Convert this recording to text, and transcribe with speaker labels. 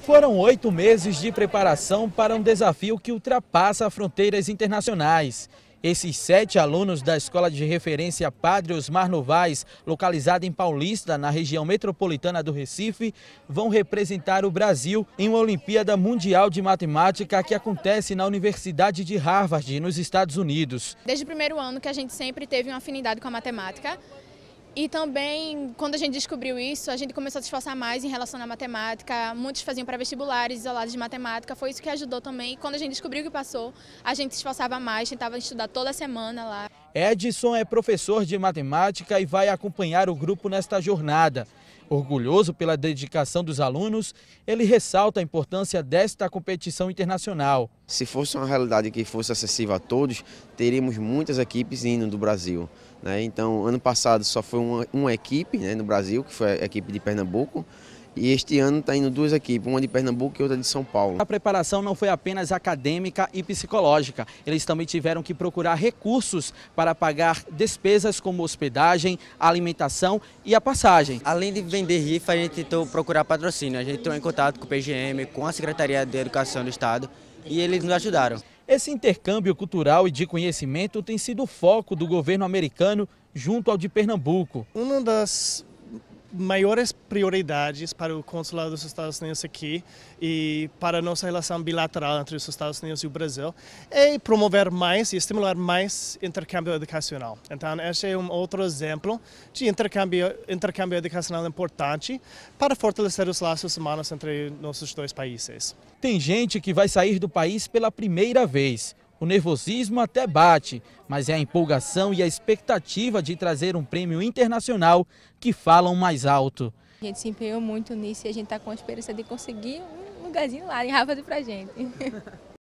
Speaker 1: Foram oito meses de preparação para um desafio que ultrapassa fronteiras internacionais. Esses sete alunos da Escola de Referência Padre Osmar Novaes, localizada em Paulista, na região metropolitana do Recife, vão representar o Brasil em uma Olimpíada Mundial de Matemática que acontece na Universidade de Harvard, nos Estados Unidos.
Speaker 2: Desde o primeiro ano que a gente sempre teve uma afinidade com a matemática, e também, quando a gente descobriu isso, a gente começou a se esforçar mais em relação à matemática. Muitos faziam pré-vestibulares isolados de matemática, foi isso que ajudou também. E quando a gente descobriu que passou, a gente se esforçava mais, tentava estudar toda semana lá.
Speaker 1: Edson é professor de matemática e vai acompanhar o grupo nesta jornada. Orgulhoso pela dedicação dos alunos, ele ressalta a importância desta competição internacional.
Speaker 3: Se fosse uma realidade que fosse acessível a todos, teríamos muitas equipes indo do Brasil. Né? Então, ano passado só foi uma, uma equipe né, no Brasil, que foi a equipe de Pernambuco, e este ano está indo duas equipes, uma de Pernambuco e outra de São Paulo. A
Speaker 1: preparação não foi apenas acadêmica e psicológica. Eles também tiveram que procurar recursos para pagar despesas como hospedagem, alimentação e a passagem. Além de vender rifa, a gente tentou procurar patrocínio. A gente entrou em contato com o PGM, com a Secretaria de Educação do Estado e eles nos ajudaram. Esse intercâmbio
Speaker 4: cultural e de conhecimento tem sido o foco do governo americano junto ao de Pernambuco. Uma das maiores prioridades para o consulado dos Estados Unidos aqui e para a nossa relação bilateral entre os Estados Unidos e o Brasil é promover mais e estimular mais intercâmbio educacional. Então, este é um outro exemplo de intercâmbio, intercâmbio educacional importante para fortalecer os laços humanos entre nossos dois países.
Speaker 1: Tem gente que vai sair do país pela primeira vez. O nervosismo até bate, mas é a empolgação e a expectativa de trazer um prêmio internacional que falam mais alto.
Speaker 2: A gente se empenhou muito nisso e a gente está com a esperança de conseguir um lugarzinho lá em Rápido para gente.